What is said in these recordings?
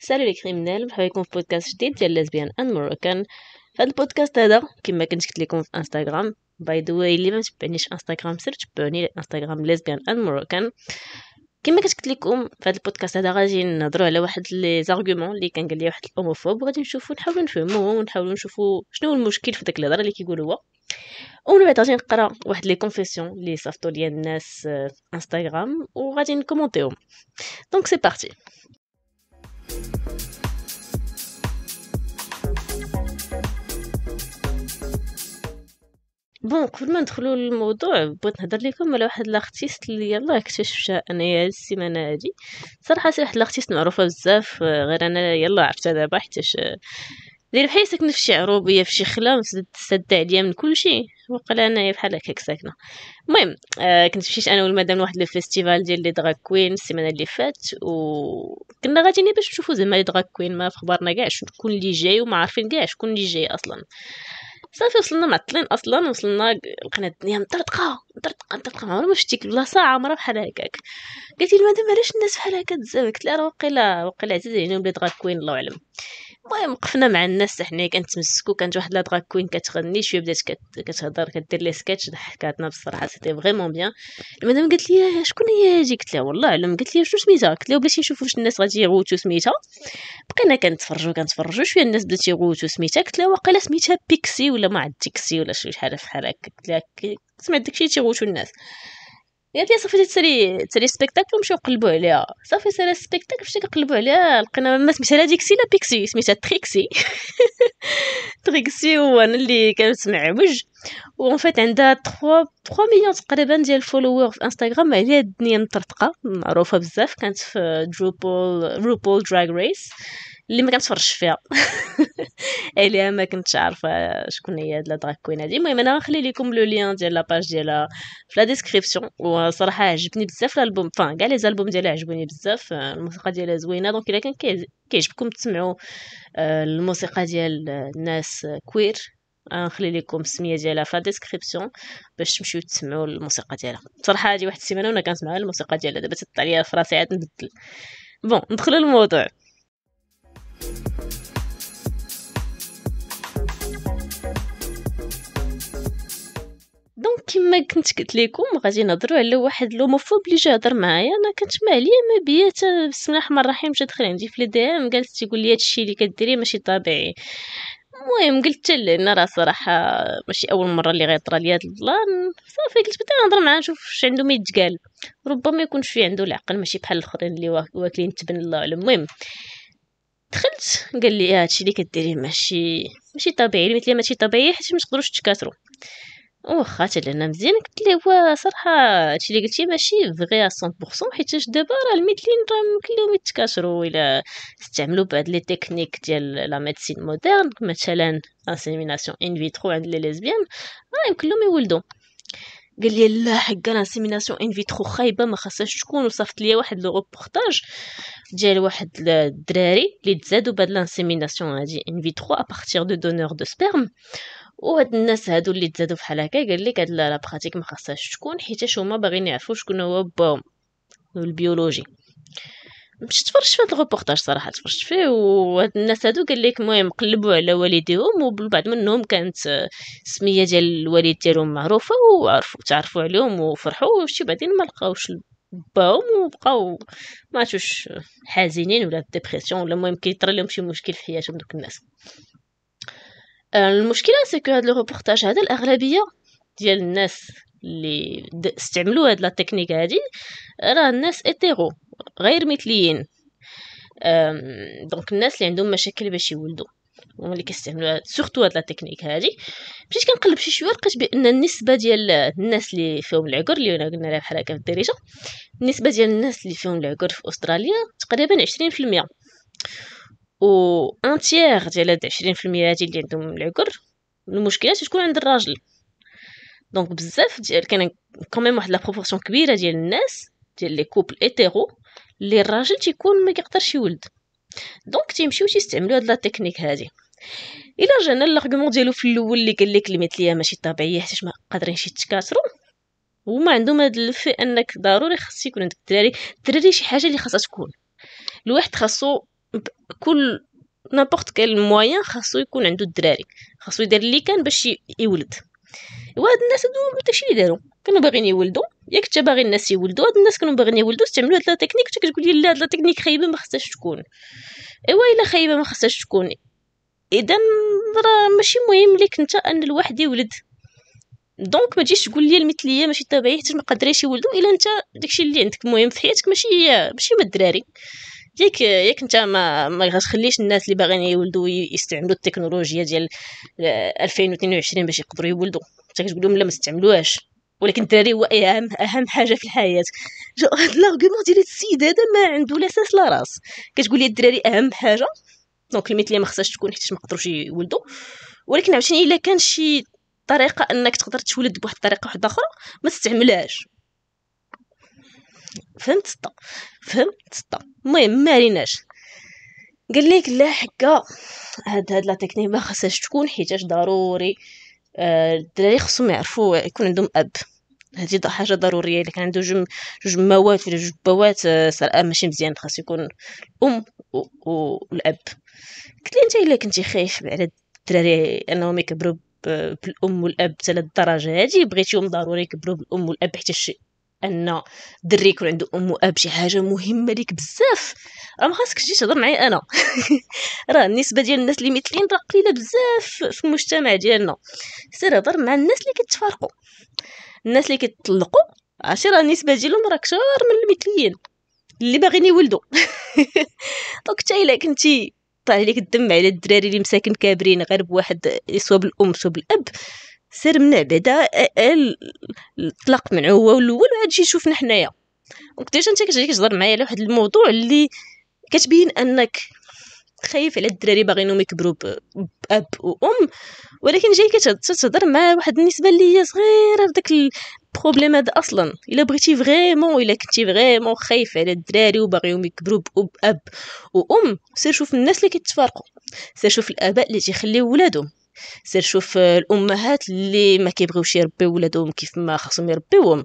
سالو لي كريمينال مرحبا بكم في بودكاست جديد ديال لازبيان اند مروكان هاد البودكاست هذا كما كنت قلت لكم في انستغرام باي ذا واي اللي ما تبعنيش في انستغرام سير تبعوني انستغرام لازبيان اند مروكان كما كنت قلت لكم في هذا البودكاست هذا غادي نهضروا على واحد لي زارغومون اللي كان قال لي واحد الاوموفوب وغادي نشوفوا نحاولوا نفهموه ونحاولوا نشوفوا شنو هو المشكل في داك الهضره اللي كيقول هو ومن بعد غادي نقرا واحد لي كونفيسيون لي صيفطوا ليا الناس في انستغرام وغادي نكومونتيهم دونك سي بارتي بون قبل ما ندخلو للموضوع بغيت نهضر لكم على واحد لاختيست اللي يلاه اكتشفتها انايا السيمانه هادي صراحه شي واحد لاختيست معروفه بزاف آه، غير انا يلاه عرفتها دابا حيتاش آه، دير بحال ساكنه شي عروبيه فشي خلا مسد عليا من كلشي وقال انا بحال هكاك ساكنه المهم آه كنت مشيت انا والمدام لواحد الفيستيفال ديال لي دراك كوين السيمانه اللي فات وكنا غاديين باش نشوفو زعما لي دراك كوين ما في خبرنا كاع شكون اللي جاي وما عارفين كاع شكون اللي جاي اصلا صافي وصلنا معطلين اصلا وصلنا لقينا الدنيا مطرطقه مطرطقه مطرطقه ما عمري ما شفتيك البلاصه عامره بحال هكاك قالت لي المدام علاش الناس بحال هكا بزاف قلت لها راه واقيلا وقيلا عزيز علينا دراك كوين الله اعلم المهم وقفنا مع الناس حنايا كنتمسكو كانت واحد لا دراك كوين كتغني شويه بدات كتهضر كدير لي سكتش ضحكاتنا بصراحه سيتي فريمون بيان المدام قالت لي آه، شكون هي هادي قلت لها والله علم قالت لي شنو سميتها قلت لها باش نشوف واش الناس غادي يغوتو سميتها بقينا كنتفرجو كنتفرجو شويه الناس بدات يغوتو سميتها قلت لها واقيلا سميتها بيكسي ولا ما عاد ديكسي ولا شي حاجه فحال هكا قلت لها سمعت داكشي تيغوتو الناس لي صافي تسري تسري سبيكتاكل ومشيو نقلبوا عليها صافي سري سبيكتاكل مشيت كنقلبوا عليها لقينا ما سميتها لا ديكسي لا بيكسي سميتها تريكسي تريكسي هو انا اللي كانت معوج وان فيت عندها 3 3 مليون تقريبا ديال الفولوور في انستغرام عليها الدنيا مطرطقه معروفه بزاف كانت في دروبول روبول دراغ ريس اللي ما كنتفرجش فيها عليها ما كنتش عارفه شكون هي هاد لا دراك كوين هادي المهم انا غنخلي لكم لو لين ديال لاباج ديالها في لا ديسكريبسيون وصراحه عجبني بزاف الالبوم فان كاع لي البوم ديالها عجبوني بزاف الموسيقى ديالها زوينه دونك الا كان كيعجبكم تسمعوا آه، الموسيقى ديال الناس كوير غنخلي لكم السميه ديالها في ديسكريبسيون باش تمشيو تسمعوا الموسيقى ديالها صراحه هذه واحد السيمانه وانا كنسمع الموسيقى ديالها دابا تطلع ليا في راسي عاد نبدل بون ندخلوا للموضوع دونك كما كنت قلت لكم غادي نهضروا على واحد لوموفوب اللي جا هضر معايا انا كنت ماليه ما بيا بسم الله الرحمن الرحيم جا دخل عندي في دي ام قالت تيقول لي هادشي اللي كديريه ماشي طبيعي المهم قلت انا راه صراحه ماشي اول مره اللي غيطرى لي هاد البلان صافي قلت بدا نهضر معاه نشوف واش عنده ما يتقال ربما يكون شويه عنده العقل ماشي بحال الاخرين اللي واكلين تبن الله المهم دخلت قال لي آه، هادشي اللي كديريه ماشي ماشي طبيعي قلت ليه ماشي طبيعي حيت ما تقدروش تكاثروا واخا حتى لهنا مزيان قلت ليه هو صراحه هادشي اللي قلتي ماشي فغي 100% حيت دابا راه الميدلين راه ممكن لهم يتكاثروا الا استعملوا بعض لي تكنيك ديال لا ميديسين مودرن مثلا انسيميناسيون ان فيترو عند لي ليزبيان راه يمكن لهم يولدوا قال لي لا حق لانسيميناسيون ان فيترو خايبه ما خاصهاش تكون وصفت ليا واحد لو ريبورتاج ديال واحد الدراري اللي تزادوا بهاد لانسيميناسيون هادي ان فيترو ا بارتير دو دونور دو سبيرم وهاد الناس هادو اللي تزادو فحال هكا قال لك هاد لا براتيك ما خاصهاش تكون حيت هما باغيين يعرفوا شكون هو باهم البيولوجي مشيت تفرجت في هاد الغوبورتاج صراحه تفرجت فيه وهاد الناس هادو قال لك المهم قلبوا على والديهم وبعض منهم كانت السميه ديال الوالد ديالهم معروفه وعرفوا تعرفوا عليهم وفرحوا وشي بعدين ما لقاوش باهم وبقاو ما حزينين ولا ديبرسيون ولا المهم كيطرى لهم شي مشكل في حياتهم دوك الناس المشكله سكو هاد لو هذا الاغلبيه ديال الناس اللي استعملوا هاد لا تكنيك هادي راه الناس اتيرو غير مثليين دونك الناس اللي عندهم مشاكل باش يولدوا هما اللي كيستعملوا سورتو هاد لا تكنيك هادي مشيت كنقلب شي شويه لقيت بان النسبه ديال الناس اللي فيهم العقر اللي قلنا لها بحال هكا في الدارجه النسبه ديال الناس اللي فيهم العقر في استراليا تقريبا 20% و ان تيير ديال هاد 20% هادي اللي عندهم العكر المشكله تتكون عند الراجل دونك بزاف ديال كاين كوميم واحد لا بروبورسيون كبيره ديال الناس ديال لي كوبل ايتيرو اللي الراجل تيكون ما كيقدرش يولد دونك تيمشيو تيستعملوا هاد لا تكنيك هادي الا رجعنا للارغومون ديالو في الاول اللي قال لك كلمات ليا ماشي طبيعيه حيت ما قادرينش يتكاثروا هما عندهم هاد الفي انك ضروري خاص يكون عندك الدراري الدراري شي حاجه اللي خاصها تكون الواحد خاصو كل نابورت كيل موان خاصو يكون عندو الدراري خاصو يدير اللي كان باش يولد وهاد الناس هادو داكشي اللي دارو كانوا باغيين يولدوا ياك انت باغي الناس يولدوا هاد الناس كانوا باغيين يولدوا استعملوا هاد لا تكنيك انت كتقول لي لا هاد لا تكنيك خايبه ما خصهاش تكون ايوا الا خايبه ما خصهاش تكون اذا راه ماشي مهم ليك انت ان الواحد يولد دونك ما تجيش تقول لي المثليه ماشي تابعيه حتى ما قدريش يولدوا الا انت داكشي اللي عندك مهم في حياتك ماشي ماشي ما الدراري ياك ياك انت ما ما غتخليش الناس اللي باغيين يولدوا يستعملوا التكنولوجيا ديال 2022 آه، باش يقدروا يولدوا انت كتقول لهم لا ما تستعملوهاش ولكن الدراري هو اهم اهم حاجه في الحياه جو هاد لارغومون ديال السيد هذا ما عنده لا اساس لا راس كتقول لي الدراري اهم حاجه دونك المثل ما خصهاش تكون حيت ما قدروش يولدوا ولكن عاوتاني الا كان شي طريقه انك تقدر تولد بواحد الطريقه واحده اخرى ما تستعملهاش فهمت سطا فهمت سطا المهم ماريناش قال لك لا حكا هاد هاد لا تكنيك ما خاصهاش تكون حيتاش ضروري آه، الدراري آه خصهم يعرفوا يكون عندهم اب هادي حاجه ضروريه اللي كان عنده جوج جوج موات ولا جوج بوات آه، سرقه ماشي مزيان خاص يكون الام والاب قلت لي انت الا كنتي خايف على الدراري انهم يكبروا بالام والاب حتى الدرجه هادي بغيتيهم ضروري يكبروا بالام والاب حتى ان الدري يكون عنده ام واب شي حاجه مهمه ليك بزاف راه ما خاصكش تجي تهضر معايا انا راه النسبه ديال الناس اللي مثلين راه قليله بزاف في المجتمع ديالنا سير هضر مع الناس اللي كتفارقوا الناس اللي كيتطلقوا عشرة راه النسبه ديالهم راه كثار من المثليين اللي باغيين يولدوا دونك حتى الا كنتي طالع لك الدم على الدراري اللي مساكن كابرين غير بواحد سوا بالام سوا بالاب سير من بعدا آه، آه، الطلاق من هو الاول وعاد جي شوفنا حنايا وقتاش انت كتجي كتهضر معايا على واحد الموضوع اللي كتبين انك خايف على الدراري باغينهم يكبروا باب وام ولكن جاي كتهضر مع واحد النسبه اللي هي صغيره داك البروبليم هذا اصلا الا بغيتي فريمون الا كنتي فريمون خايف على الدراري وباغيهم يكبروا باب وام سير شوف الناس اللي كيتفارقوا سير شوف الاباء اللي تيخليو ولادهم سير شوف الامهات اللي ما كيبغيوش يربيو ولادهم كيف ما خاصهم يربيوهم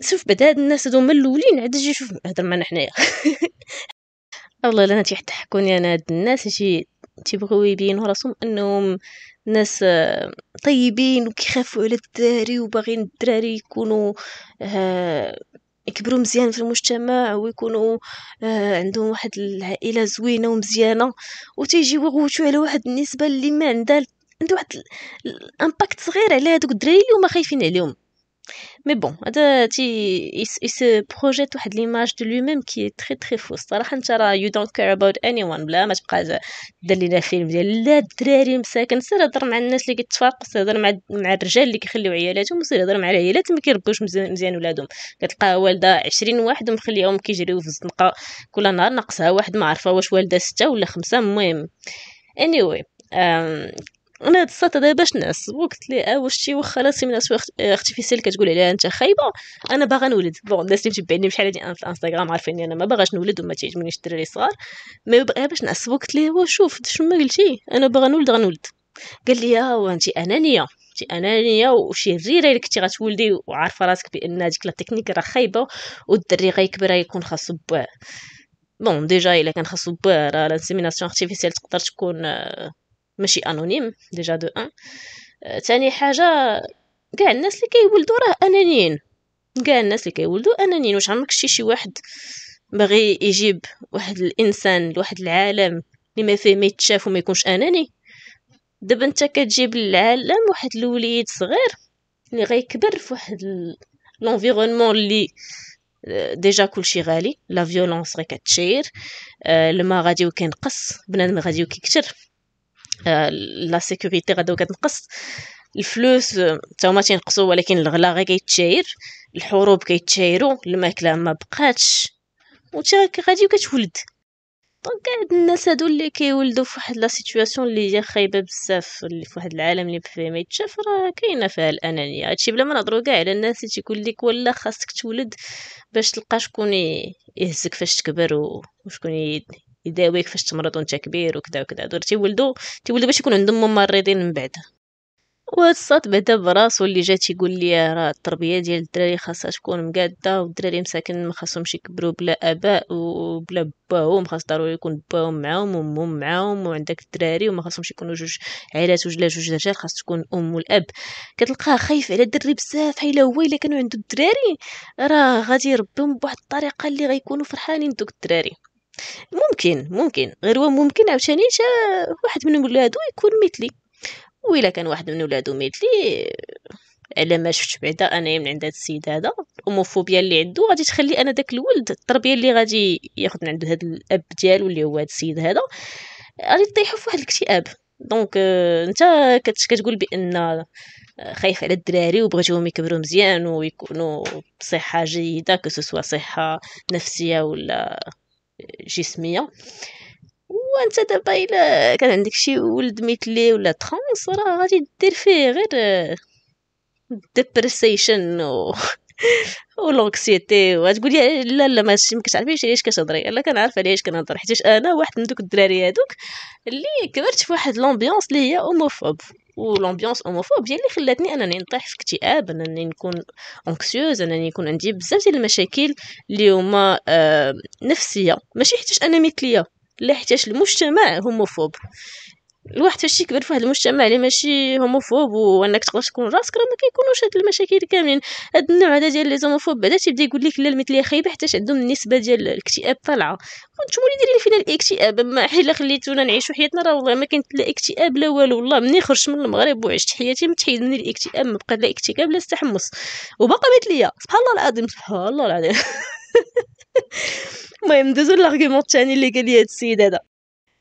شوف بدا هاد الناس هادو هما الاولين عاد تجي شوف هضر معنا حنايا الله لا تيحتحكوني انا هاد الناس شي تيبغيو يبينوا راسهم انهم ناس آه، طيبين وكيخافوا على الدراري وباغيين الدراري يكونوا آه، يكبروا مزيان في المجتمع ويكونوا آه، عندهم واحد العائله زوينه ومزيانه وتيجيو يغوتوا على واحد النسبه اللي ما عندها عنده واحد الامباكت صغير على هذوك الدراري اللي هما خايفين عليهم مي بون هذا تي يس بروجيت واحد ليماج دو لو ميم كي تري تري فو الصراحه انت راه يو دونت كير اباوت اني وان بلا ما تبقى دير لينا فيلم ديال لا الدراري مساكن سير هضر مع الناس اللي كيتفارقوا سير هضر مع مع الرجال اللي كيخليو عيالاتهم وسير هضر مع العيالات اللي ما كيربوش مزيان ولادهم كتلقى والده 20 واحد ومخليهم كيجريو في الزنقه كل نهار ناقصها واحد ما عارفه واش والده سته ولا خمسه المهم anyway um, انا هاد الساطه دابا باش نعس وقلت لي اه واش واخا راسي من اسواق ارتيفيسيال كتقول عليها انت خايبه انا باغا نولد بون الناس اللي متبعيني بشحال هادي في الانستغرام عارفين انا ما باغاش نولد وما تعجبنيش الدراري الصغار مي باغا آه، باش نعس وقلت لي هو شوف شنو ما قلتي انا باغا نولد غنولد قال لي هو آه، انت انانيه انت انانيه وشريره اللي كنتي غتولدي وعارفه راسك بان هذيك لا تكنيك راه خايبه والدري غيكبر غيكون خاصو بواه بون ديجا الا كان خاصو بواه راه لانسيميناسيون ارتيفيسيال تقدر تكون آه، ماشي انونيم ديجا دو ان ثاني آه، حاجه كاع الناس اللي كيولدوا راه انانيين كاع الناس اللي كيولدوا انانيين واش عمرك شتي شي واحد باغي يجيب واحد الانسان لواحد العالم اللي ما فيه ما يتشاف وما يكونش اناني دابا انت كتجيب للعالم واحد الوليد صغير اللي غيكبر في واحد لونفيرونمون اللي آه، ديجا كلشي غالي لا فيولونس غير كتشير آه، الماء غادي وكينقص بنادم غادي وكيكثر آه، لا سيكوريتي غادا كتنقص الفلوس حتى آه، هما تينقصوا ولكن الغلا غير كيتشاير الحروب كيتشايروا الماكله ما بقاتش وتاك غادي كتولد دونك هاد الناس هادو اللي كيولدوا فواحد لا سيتوياسيون اللي هي خايبه بزاف اللي في واحد العالم اللي فيه ما يتشاف راه كاينه فيها الانانيه هادشي بلا ما نهضروا كاع على الناس اللي تيقول لك ولا خاصك تولد باش تلقى شكون يهزك فاش تكبر وشكون يداويك فاش تمرض وانت كبير وكذا وكذا دور تيولدوا تيولدوا باش يكون عندهم ممرضين من بعد وصات بعدا براسو اللي جات تيقول لي راه التربيه ديال الدراري خاصها تكون مقاده والدراري مساكن ما خاصهمش يكبروا بلا اباء وبلا باهم خاص ضروري يكون باهم معاهم وامهم معاهم وعندك الدراري وما خاصهمش يكونوا جوج عائلات وجلا جوج رجال خاص تكون ام والاب كتلقاه خايف على الدري بزاف حيلا هو الا كانوا عنده الدراري راه غادي يربيهم بواحد الطريقه اللي غيكونوا فرحانين دوك الدراري ممكن ممكن غير هو ممكن عاوتاني واحد من ولادو يكون مثلي وإلا كان واحد من ولادو مثلي على ما شفت بعدا انايا من عند هاد السيد هذا الاموفوبيا اللي عنده غادي تخلي انا داك الولد التربيه اللي غادي ياخذ من عنده هاد الاب ديالو اللي هو هاد السيد هذا غادي طيحو في واحد الاكتئاب دونك آه انت كتقول بان آه، خايف على الدراري وبغيتهم يكبروا مزيان ويكونوا بصحه جيده كو صحه نفسيه ولا جسميه وانت دابا الا كان عندك شي ولد مثلي ولا ترانس راه غادي دير فيه غير ديبرسيشن و ولونكسيتي وتقولي لا لا ماشي ما كتعرفيش علاش كتهضري انا كنعرف علاش كنهضر حيت انا واحد من دوك الدراري هادوك اللي كبرت في واحد لومبيونس اللي هي اوموفوب والامبيونس اوموفوب هي اللي خلاتني انني نطيح في اكتئاب انني نكون اونكسيوز انني يكون عندي بزاف ديال المشاكل اللي هما آه نفسيه ماشي حيتاش انا مثليه لا حيتاش المجتمع هوموفوب الواحد فاش يكبر فواحد المجتمع اللي ماشي هوموفوب وانك تقدر تكون راسك راه ما كيكونوش هاد المشاكل كاملين هاد النوع هذا ديال لي زوموفوب بعدا تيبدا يقول لك لا المثليه خايبه حتى عندهم النسبه ديال الاكتئاب طالعه وانتم اللي دايرين فينا الاكتئاب ما حيلا خليتونا نعيشوا حياتنا راه والله ما كاين لا اكتئاب لا والو والله مني خرجت من المغرب وعشت حياتي متحيد مني الاكتئاب ما بقى لا اكتئاب لا استحمص وباقا مثليه سبحان الله العظيم سبحان الله العظيم المهم ندوزو لارغيمون الثاني اللي قال لي هاد السيد هذا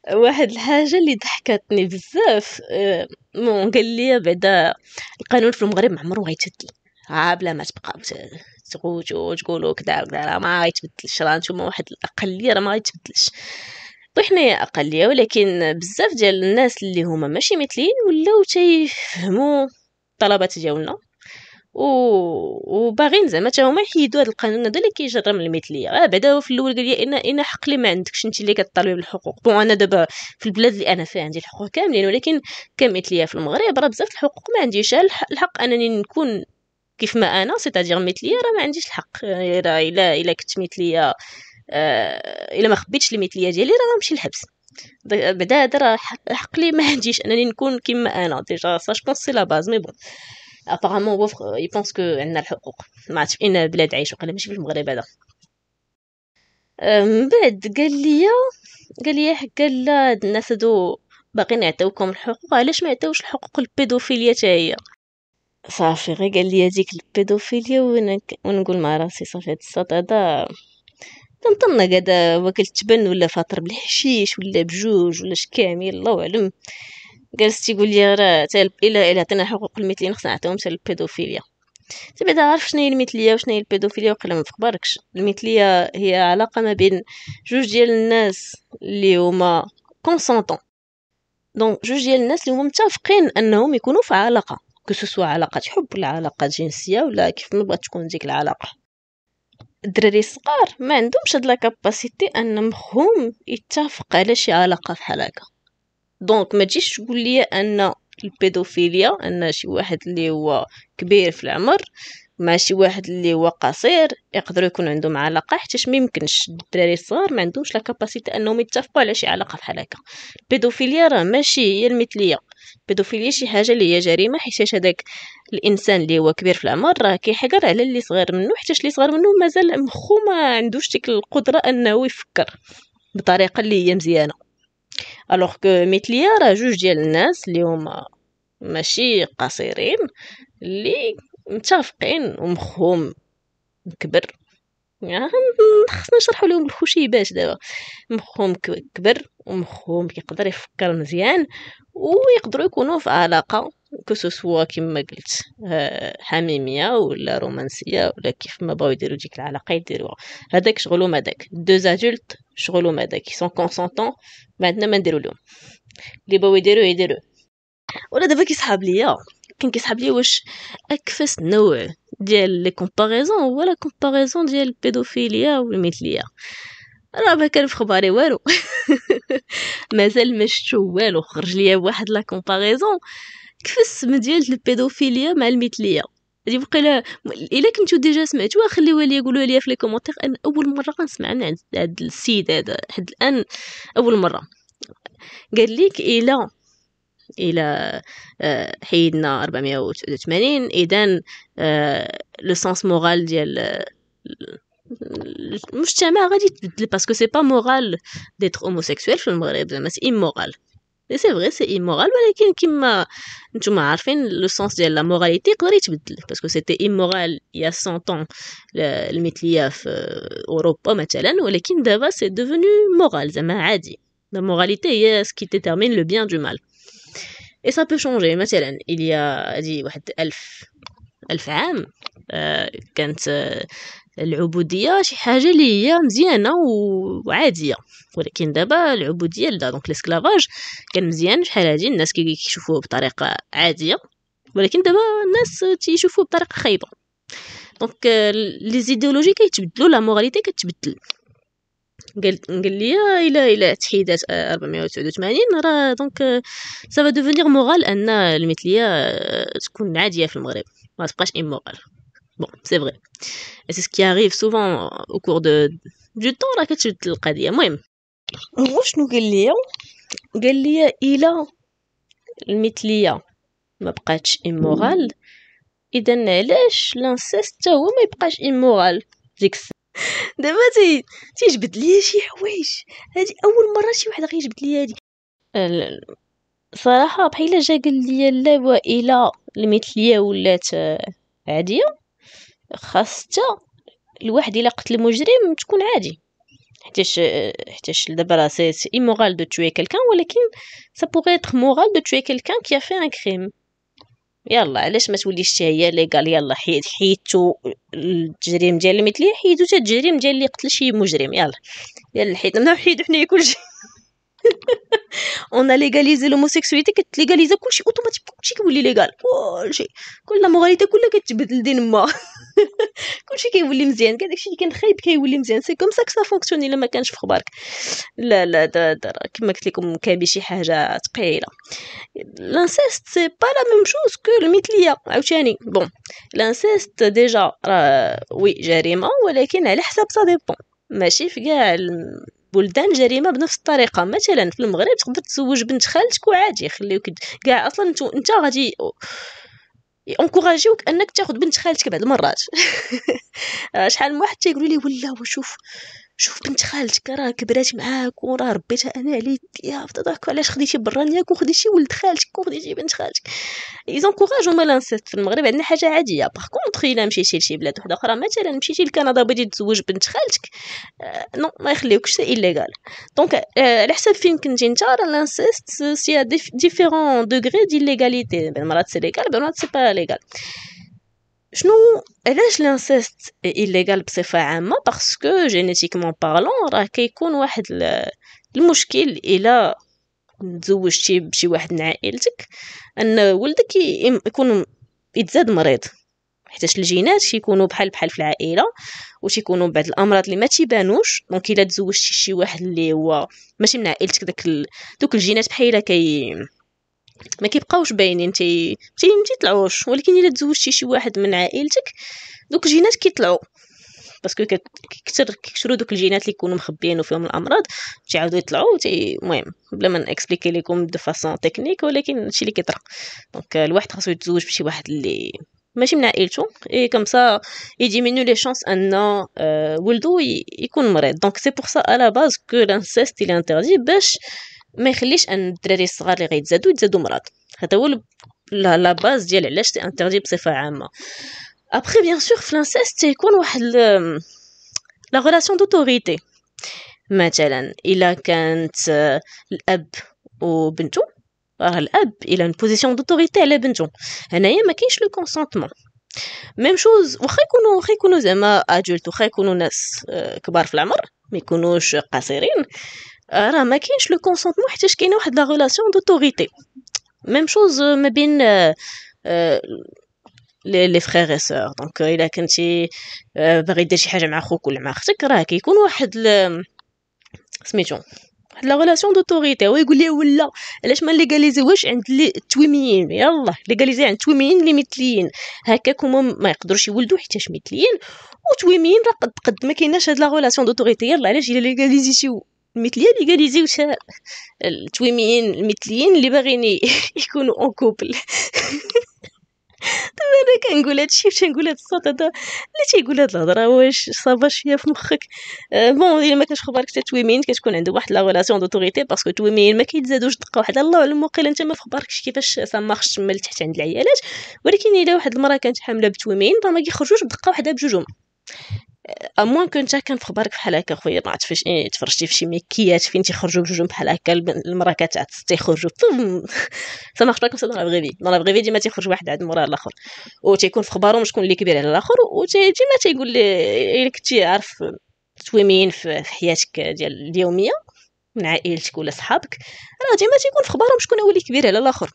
واحد الحاجه اللي ضحكتني بزاف آه، مون قال لي بعدا القانون في المغرب ما عمره غيتبدل عابله ما تبقى تقولوا تقولوا كدا وكدا راه ما غيتبدلش راه نتوما واحد الاقليه راه ما غيتبدلش وحنايا اقليه ولكن بزاف ديال الناس اللي هما ماشي مثليين ولاو تيفهموا الطلبات ديالنا و... وباغين زعما حتى هما يحيدوا هذا القانون هذا اللي كيجرم المثليه اه بعدا في الاول قال لي ان ان حق لي ما عندكش انت اللي كطالبي بالحقوق بون انا دابا في البلاد اللي انا فيها عندي الحقوق كاملين ولكن كمثليه في المغرب راه بزاف الحقوق ما عنديش الحق انني نكون كيف ما انا سيتادير مثليه راه ما عنديش الحق آه، راه الا الا كنت مثليه آه الا ما خبيتش المثليه ديالي راه غنمشي الحبس بعدا هذا راه حق لي ما عنديش انني نكون كما انا ديجا سا جو بونس سي لا باز مي بون ابارامون هو يبونس كو عندنا الحقوق ما عرفتش فين بلاد عايش وقال ماشي في المغرب هذا من بعد قال لي قال لي قال لا الناس هادو باغيين يعطيوكم الحقوق علاش ما يعطيوش الحقوق البيدوفيليا حتى هي صافي غير قال لي هذيك البيدوفيليا وانا ونقول مع راسي صافي هاد الصوت هذا تنطنق هذا واكل تبن ولا فاطر بالحشيش ولا بجوج ولا شكامل الله اعلم جالس تيقول لي راه حتى الا الا عطينا حقوق المثليين خصنا نعطيهم حتى البيدوفيليا تبع دا عارف شنو هي المثليه وشنو هي البيدوفيليا وقلم في خباركش المثليه هي علاقه ما بين جوج ديال الناس اللي هما كونسونطون دونك جوج ديال الناس اللي هما متفقين انهم يكونوا في علاقه كسوسوا علاقه حب ولا علاقه جنسيه ولا كيف ما بغات تكون ديك العلاقه الدراري الصغار ما عندهمش هاد لا كاباسيتي ان مخهم يتفق على شي علاقه بحال هكا دونك ما تجيش تقول لي ان البيدوفيليا ان شي واحد اللي هو كبير في العمر مع شي واحد اللي هو قصير يقدروا يكون عندهم علاقه حتى ما يمكنش الدراري الصغار ما عندهمش لا كاباسيتي انهم يتفقوا على شي علاقه بحال هكا البيدوفيليا راه ماشي هي المثليه البيدوفيليا شي حاجه اللي هي جريمه حيت هذاك الانسان اللي هو كبير في العمر راه كيحقر على اللي صغير منه حتى اللي صغير منه مازال مخو ما عندوش ديك القدره انه يفكر بطريقه اللي هي مزيانه الوغ كو ميتليا راه جوج ديال الناس اللي هما ماشي قصيرين اللي متفقين ومخهم كبر يعني خصنا نشرحوا لهم الخشيبات دابا مخهم كبر ومخهم كيقدر يفكر مزيان ويقدروا يكونوا في علاقه كوسوسوا كما قلت آه، حميميه ولا رومانسيه ولا كيف ما بغاو يديروا ديك العلاقه يديروها هذاك شغلهم داك دو ادولت شغلهم داك سون كونسونطون ما عندنا ما نديرو لهم اللي بغاو يديروه يديروه ولا دابا كيسحاب ليا كان كيسحاب ليا واش اكفس نوع ديال لي كومباريزون هو كومباريزون ديال البيدوفيليا والمثليه راه ما كان في خباري والو مازال ما شفتو والو خرج ليا واحد لا كومباريزون كيف السم ديال البيدوفيليا مع المثليه هادي وقيلا الا كنتو ديجا سمعتوها خليوها لي قولوها لي في لي كومونتير انا اول مره كنسمع عن هاد السيد هذا حد الان اول مره قال ليك الا الى آه، حيدنا 480 اذا لو سونس مورال ديال المجتمع غادي يتبدل باسكو سي با مورال ديتر هوموسيكسويل في المغرب زعما سي امورال Et c'est vrai, c'est immoral, mais qui m'a. le sens de la moralité, parce que c'était immoral il y a 100 ans, le métier en Europe, mais d'abord, c'est devenu moral, La moralité est ce qui détermine le bien du mal. Et ça peut changer, il y a, dit, 1000 ans, العبوديه شي حاجه اللي هي مزيانه وعاديه ولكن دابا العبوديه لا دونك الاسكلافاج كان مزيان شحال هادي الناس كيشوفوه بطريقه عاديه ولكن دابا الناس تيشوفوه بطريقه خايبه دونك لي زيديولوجي كيتبدلوا لا موراليتي كتبدل قال قال لي الى الى تحيدات 489 راه دونك سافا دوفونيغ مورال ان المثليه تكون عاديه في المغرب ما تبقاش امورال بون سي فغي Et c'est ce qui arrive souvent euh, au cours de du temps القضيه المهم هو شنو قال لي قال لي الى المثليه ما بقاتش امورال اذا علاش لانسيست حتى هو ما يبقاش امورال ديك دابا تي تيجبد ليا شي حوايج هادي اول مره شي واحد غيجبد ليا هادي صراحه بحال جا قال لي لا والى المثليه ولات عاديه خاص حتى الواحد الا قتل مجرم تكون عادي حيتاش حيتاش دابا راه سي ايمورال دو توي كلكان ولكن سا بوغي اتر مورال دو توي كلكان كي افي ان كريم يلا علاش ما توليش حتى هي ليغال يلا حيد حيدتو التجريم ديال المثليه حيدو حتى التجريم ديال اللي قتل شي مجرم يلا يلا حيد نعم، حيدو حنايا كلشي اون ليغاليزي لوموسيكسواليتي كتليغاليزا كلشي اوتوماتيك كلشي كيولي ليغال كلشي كل لا موراليتي كلها كتبدل دين ما كلشي كيولي مزيان كاع داكشي اللي كان خايب كيولي مزيان سي كوم سا كسا فونكسيوني الا ما كانش في خبارك لا لا دا دا كما قلت لكم كاين شي حاجه ثقيله لانسيست سي با لا ميم شوز كو المثليه عاوتاني بون لانسيست ديجا راه وي جريمه ولكن على حساب سا ديبون ماشي في كاع بلدان جريمه بنفس الطريقه مثلا في المغرب تقدر تزوج بنت خالتك وعادي يخليوك كاع اصلا انت, انت غادي انكوراجيوك انك تاخذ بنت خالتك بعد المرات آه، شحال من واحد تيقولوا لي ولا وشوف شوف بنت خالتك راه كبرات معاك وراه ربيتها انا عليك يا فتضحكوا علاش خديتي برانياك وخديتي ولد خالتك وخديتي بنت خالتك ايزون كوراج وما لانسيست في المغرب عندنا حاجه عاديه باغ كونطخ الا مشيتي لشي بلاد وحده اخرى مثلا مشيتي لكندا بغيتي تزوج بنت خالتك نو آه، ما يخليوكش سي ايليغال دونك على حساب فين كنتي انت راه لانسيست سي ديفيرون دوغري دي ليغاليتي بعض المرات سي ليغال بين المرات سي با ليغال شنو علاش الانسيست ايليغال بصفه عامه باسكو جينيتيكمون بارلون راه كيكون واحد المشكل الى تزوجتي بشي واحد من عائلتك ان ولدك يكون يتزاد مريض حيتاش الجينات يكونوا بحال بحال في العائله وتيكونوا بعض الامراض اللي ما تيبانوش دونك الا تزوجتي شي واحد اللي هو ماشي من عائلتك داك دوك الجينات بحال كي ما كيبقاوش باينين تي ما تيطلعوش ولكن الا تزوجتي شي واحد من عائلتك دوك الجينات كيطلعوا باسكو كيكثر كيكثروا دوك الجينات اللي يكونوا مخبيين وفيهم الامراض تيعاودوا يطلعوا تي المهم بلا ما نكسبليكي لكم دو فاسون تكنيك ولكن هادشي اللي كيطرا دونك الواحد خاصو يتزوج بشي واحد اللي ماشي من عائلته اي كم سا منو لي شانس ان آه، ولدو يكون مريض دونك سي بور سا على باز كو لانسيست اللي انتردي باش ما يخليش ان الدراري الصغار اللي غيتزادوا يتزادوا مرض هذا هو لا باز ديال علاش تي بصفه عامه ابخي بيان سور فلانسيس تيكون واحد لا غولاسيون دوتوريتي مثلا الا كانت الاب وبنته راه الاب الى ان بوزيسيون دوتوريتي على بنته هنايا ما كاينش لو كونسونتمون ميم شوز واخا يكونوا واخا يكونوا زعما ادولت واخا يكونوا ناس آه، كبار في العمر ما يكونوش قصيرين راه ما كاينش لو كونسونتمون حيتاش كاينه واحد لا ريلاسيون دوتوريتي ميم شوز ما بين لي لي فرير اي سور دونك الا كنتي باغي دير شي حاجه مع خوك ولا مع اختك راه كيكون واحد سميتو واحد لا ريلاسيون دوتوريتي هو يقول لي ولا علاش ما ليغاليزيوهاش عند تويميين يلا ليغاليزي عند تويميين لي مثليين هكاك هما ما يقدروش يولدوا حيتاش مثليين وتويميين راه قد قد ما كايناش هاد لا ريلاسيون دوتوريتي يلا علاش الا ليغاليزيتيو المثليه اللي قالي وشا التويميين المثليين اللي باغيين يكونوا اون كوبل دابا انا كنقول هادشي و نقول هاد الصوت هذا اللي تيقول هاد الهضره واش صافا شويه في مخك بون آه، الا ما كانش خبارك حتى تويمين كتكون عنده واحد لا ريلاسيون دوتوريتي باسكو تويمين ما كيتزادوش دقه واحده الله اعلم وقيلا انت ما في خبركش كيفاش سا مارش تما لتحت عند العيالات ولكن الا واحد المراه كانت حامله بتويمين راه ما كيخرجوش بدقه واحده بجوجهم اموان كنت جا كان في خبارك بحال هكا خويا ما عرفت فاش إيه تفرجتي في شي ميكيات فين تيخرجوا بجوج بحال هكا المراه كتاع تيخرجوا سا مارش با كوم سا دون لا دون ديما تيخرج واحد عاد مورا الاخر وتيكون في خبارهم شكون اللي كبير على الاخر وديما تيقول لي الا إيه، كنتي عارف تويمين في حياتك ديال اليوميه من عائلتك ولا صحابك راه ديما تيكون في خبارهم شكون هو اللي كبير على الاخر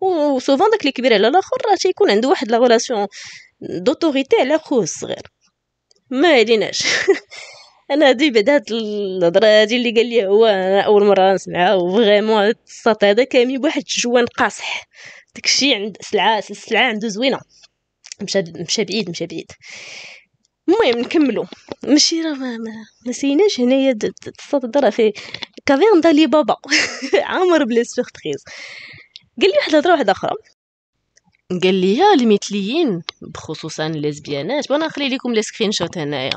وسوفون داك اللي كبير على الاخر راه تيكون عنده واحد لا ريلاسيون دوتوريتي على خوه الصغير ما عليناش انا هادي بعد هاد الهضره هادي اللي قال لي هو انا اول مره نسمعها وفريمون هاد الصوت هذا كامل بواحد الجوان قاصح داكشي عند سلعه السلعه عنده زوينه مشى مشى بعيد مشى بعيد المهم نكملوا ماشي راه ما ما, ما سيناش هنايا الصوت راه في كافيرن دالي بابا عامر بلا سوربريز قال لي واحد الهضره واحده اخرى قال ليها آه، المثليين بخصوصا الليزبيانات وانا نخلي لكم لي سكرين شوت هنايا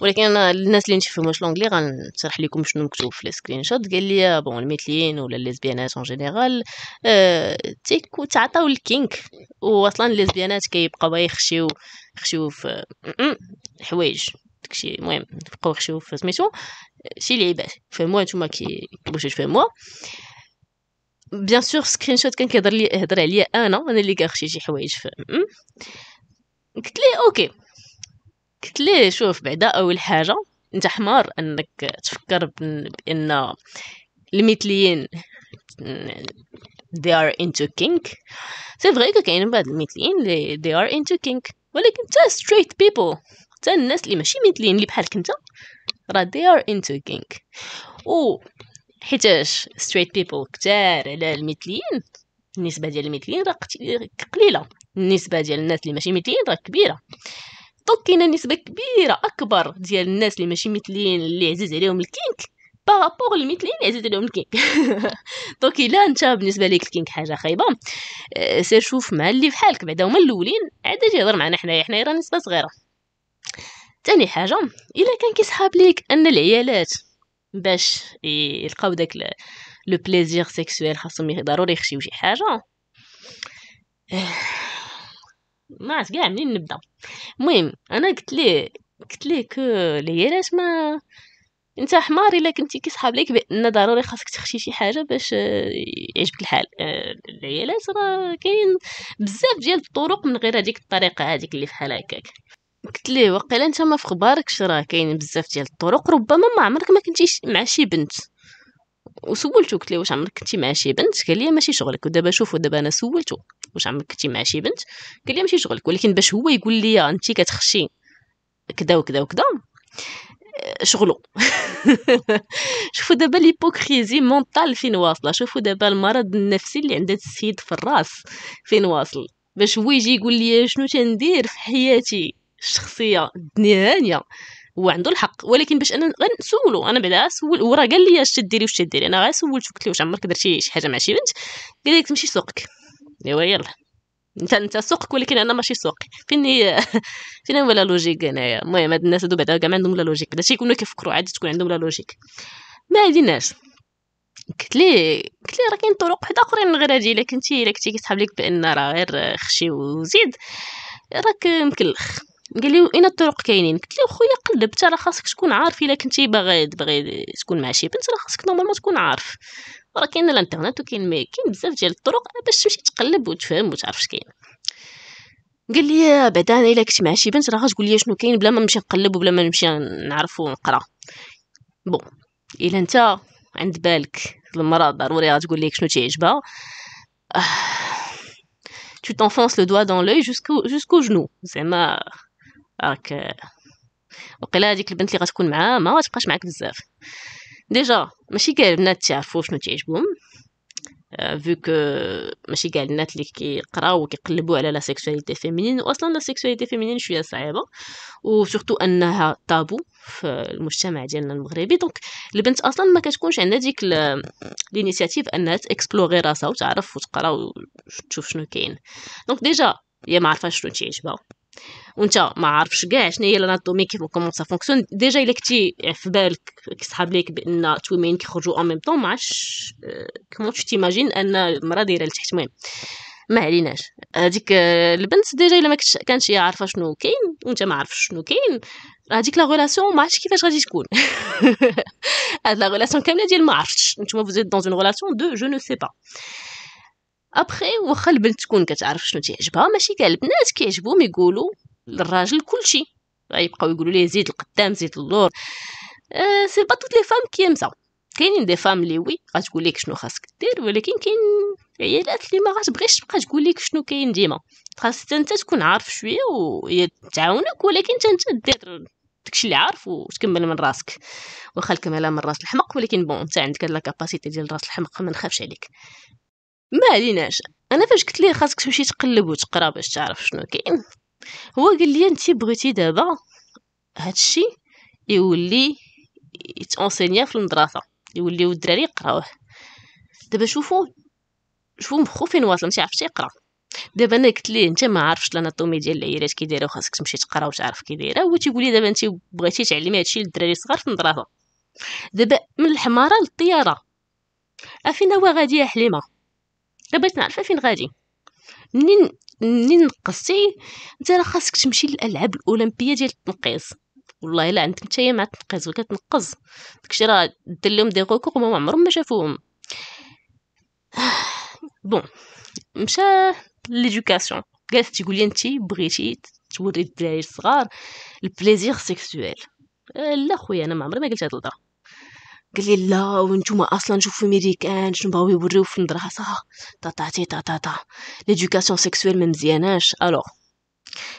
ولكن انا الناس اللي متفهموش لونجلي غنشرح لكم شنو مكتوب في السكرين شوت قال لي بون آه، المثليين ولا الليزبيانات اون جينيرال آه تيكو تعطاو الكينك واصلا الليزبيانات كيبقاو يخشيو يخشيو في حوايج داكشي المهم يبقاو يخشيو في سميتو شي لعيبات فهموها نتوما كي بغيتو تفهموها بيان سور سكرين شوت كان كيهضر لي هضر عليا انا انا اللي كنخشي شي حوايج ف قلت ليه اوكي قلت ليه شوف بعدا اول حاجه انت حمار انك تفكر بان المثليين they are into kink سي فري كاينين بعض المثليين اللي they are into kink ولكن تا straight people تا الناس اللي ماشي مثليين اللي بحالك انت راه they are into kink و حيتاش ستريت بيبل كتار على المثليين النسبه ديال المثليين راه قليله النسبه ديال الناس اللي ماشي مثليين راه كبيره دونك كاينه نسبه كبيره اكبر ديال الناس اللي ماشي مثليين اللي عزيز عليهم الكينك بارابوغ المثليين عزيز عليهم الكينك دونك الا انت بالنسبه ليك الكينك حاجه خايبه آه، سير شوف مع اللي بحالك بعدا هما الاولين عاد اجي هضر معنا حنايا حنايا راه نسبه صغيره تاني حاجه الا كان كيسحاب ليك ان العيالات باش يلقاو داك لو بليزير سيكسويل خاصهم ضروري يخشيو شي حاجه ما عرفت كاع منين نبدا المهم انا قلت ليه قلت ليه كو ليلاش ما انت حمار الا كنتي كيصحاب ليك بان ضروري خاصك تخشي شي حاجه باش آه، يعجبك الحال آه، العيالات راه كاين بزاف ديال الطرق من غير هذيك الطريقه هذيك اللي فحال هكاك قلت ليه وقيلا انت ما في خبارك راه كاين بزاف ديال الطرق ربما ما عمرك ما كنتيش مع شي بنت وسولته قلت ليه واش عمرك كنتي مع شي بنت قال لي ماشي شغلك ودابا شوف ودابا انا سولته واش عمرك كنتي مع شي بنت قال لي ماشي شغلك ولكن باش هو يقول لي انت كتخشي كدا وكدا وكدا آه، شغلو شوفوا دابا ليبوكريزي مونطال فين واصله شوفوا دابا المرض النفسي اللي عند السيد في الراس فين واصل باش هو يجي يقول لي شنو تندير في حياتي الشخصيه الدنيا هانيه هو عنده الحق ولكن باش انا غنسولو انا بعدا سول هو راه قال لي اش تديري واش تديري انا غير سولته قلت له واش عمرك درتي شي حاجه مع شي بنت قال لك تمشي سوقك ايوا يلا انت انت سوقك ولكن انا ماشي سوقي فين هي فين لا لوجيك هنايا المهم هاد الناس هادو بعدا كاع ما عندهم لا لوجيك داكشي يكونوا كيفكروا عادي تكون عندهم لا لوجيك ما عندناش قلت لي قلت لي راه كاين طرق واحد اخرين غير هادي الا كنتي الا كنتي كتحاب لك بان راه غير خشي وزيد راك مكلخ قال لي اين الطرق كاينين قلت له خويا قلب انت راه خاصك تكون عارف الا كنتي باغي تبغي تكون مع شي بنت راه خاصك نورمالمون تكون عارف راه كاين الانترنت وكاين كاين بزاف ديال الطرق باش تمشي تقلب وتفهم وتعرف اش كاين قال لي بعدا انا الا كنت مع شي بنت راه غتقول لي شنو كاين بلا ما نمشي نقلب وبلا ما نمشي نعرف ونقرا بون الا انت عند بالك المراه ضروري غتقول لك شنو تيعجبها آه، tu t'enfonces le doigt dans l'œil jusqu'au jusqu'au genou زعما راك وقيلا هذيك البنت اللي غتكون معاه ما غتبقاش معاك بزاف ديجا ماشي كاع البنات تعرفوا شنو تعجبهم فيو آه، كو ماشي كاع البنات اللي كيقراو وكيقلبوا على لا سيكسواليتي فيمينين واصلا لا سيكسواليتي فيمينين شويه صعيبه وسورتو انها طابو في المجتمع ديالنا المغربي دونك البنت اصلا ما كتكونش عندها ديك لينيسياتيف انها تكسبلوغي راسها وتعرف وتقرا وتشوف شنو كاين دونك ديجا هي ما عرفاش شنو تعجبها وانت ما عارفش كاع شنو هي الاناتومي كيف كومون سا فونكسيون ديجا الا كنتي في بالك كيصحاب ليك بان تويمين كيخرجوا اون ميم طون ما عرفتش كومون تيماجين ان المراه دايره لتحت المهم ما عليناش هذيك البنت ديجا الا ما كانتش عارفه شنو كاين وانت ما عارفش شنو كاين هذيك لا غولاسيون ما عرفتش كيفاش غادي تكون هاد لا غولاسيون كامله ديال ما عرفتش نتوما فوزيت دون اون غولاسيون دو جو نو سي با ابخي واخا البنت تكون كتعرف شنو تيعجبها ماشي كاع البنات كيعجبهم يقولوا للراجل كلشي غيبقاو يقولوا ليه زيد القدام زيد اللور سي با توت لي فام امسا كاينين دي فام لي وي غتقول لك شنو خاصك دير ولكن كاين عيالات اللي ما غتبغيش تبقى تقول لك شنو كاين ديما خاص انت تكون عارف شويه وهي تعاونك ولكن انت دير داكشي اللي عارف وتكمل من راسك واخا الكماله من راس الحمق ولكن بون انت عندك هاد لا كاباسيتي ديال راس الحمق ما نخافش عليك ما عليناش انا فاش قلت ليه خاصك تمشي تقلب وتقرا باش تعرف شنو كاين هو قال لي انت بغيتي دابا هادشي يولي يتونسينيا في المدرسه يوليو الدراري يقراوه دابا شوفوا شوفوا مخو فين واصل ما عرفتي يقرا دابا انا قلت ليه انت ما عارفش الاناتومي ديال العيالات كي دايره وخاصك تمشي تقرا وتعرف كي دايره هو تيقول لي دابا انت بغيتي تعلمي هادشي للدراري الصغار في المدرسه دابا من الحماره للطياره افين هو غادي يا حليمه باش نعرف فين غادي منين منين نقصتي انت راه خاصك تمشي للالعاب الاولمبيه ديال التنقيص والله الا عندك نتايا مع التنقيص وكتنقص داكشي راه دير لهم دي غوكور وما عمرهم ما شافوهم بون مشى ليدوكاسيون جالس تيقول لي انت بغيتي توري الدراري الصغار البليزير سيكسويل لا خويا انا ما عمري ما قلت هاد الهضره قال لي لا وانتوما اصلا شوفوا ميريكان شنو بغاو يوريو في المدرسه تا تا تا تا تا ليدوكاسيون سيكسويل ما مزياناش الوغ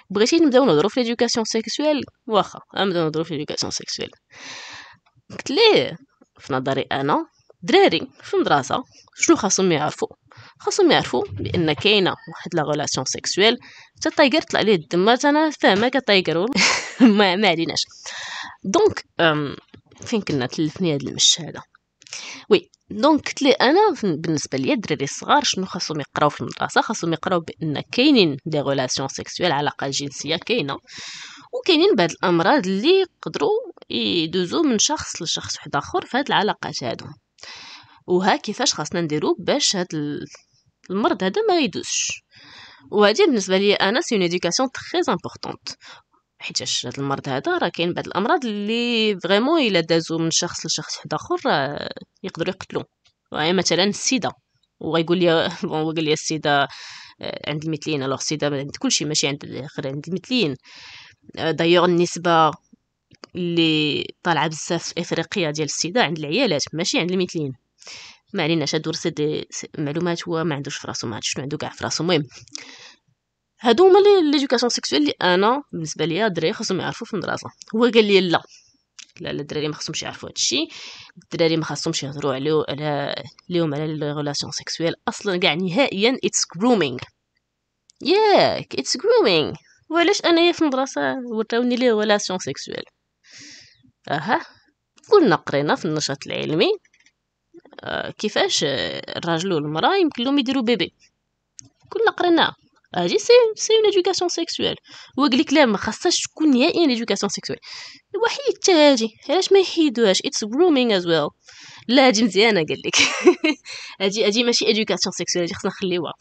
بغيتي نبداو نهضروا في ليدوكاسيون سيكسويل واخا نبداو نهضروا في ليدوكاسيون سيكسويل قلت ليه في نظري انا دراري في المدرسه شنو خاصهم يعرفوا خاصهم يعرفوا بان كاينه واحد لا غولاسيون سيكسويل حتى الطايغر طلع ليه الدم انا فاهمه كطايغر ما, ما عليناش دونك فين كنا تلفني هاد هذا وي دونك قلت لي انا بالنسبه ليا الدراري الصغار شنو خاصهم يقراو في المدرسه خاصهم يقراو بان كاينين دي غولاسيون سيكسيوال علاقه جنسيه كاينه وكاينين بعض الامراض اللي يقدروا يدوزو من شخص لشخص واحد اخر في هاد العلاقات هادو وها كيفاش خاصنا نديرو باش هاد المرض هذا ما يدوزش وهادي بالنسبه ليا انا سي اون ادوكاسيون تري امبورطونت حيتاش هذا المرض هذا راه كاين بعض الامراض اللي فريمون الا دازو من شخص لشخص واحد اخر راه يقدروا يقتلو يعني مثلا السيده وغيقول لي بون هو قال لي السيده آه، عند المثليين الوغ السيده عند كلشي ماشي عند الاخر عند المثليين آه، دايوغ النسبه اللي طالعه بزاف في افريقيا ديال السيده عند العيالات ماشي عند المثليين ما عليناش هادو معلومات هو ما عندوش فراسو ما عرفتش شنو عنده كاع فراسو المهم هادو هما لي ليدوكاسيون سيكسويل لي انا بالنسبه ليا الدراري خصهم يعرفوا في المدرسه هو قال لي لا لا الدراري ما خصهمش يعرفوا هادشي الدراري ما خصهمش يهضروا عليه على اليوم على لي ريلاسيون سيكسويل اصلا كاع نهائيا اتس غرومينغ ياك اتس غرومينغ وعلاش انايا في المدرسه وراوني لي ريلاسيون سيكسويل اها كلنا قرينا في النشاط العلمي آه، كيفاش الراجل والمراه يمكن لهم يديروا بيبي كلنا قريناه هادي سي سي اون ادوكاسيون سيكسويل هو قال لك لا ما خاصهاش تكون نهائيا ادوكاسيون سيكسويل وحيد حتى هادي علاش ما يحيدوهاش اتس غرومينغ از ويل لا هادي مزيانه قال لك هادي هادي ماشي ادوكاسيون سيكسويل هادي خصنا نخليوها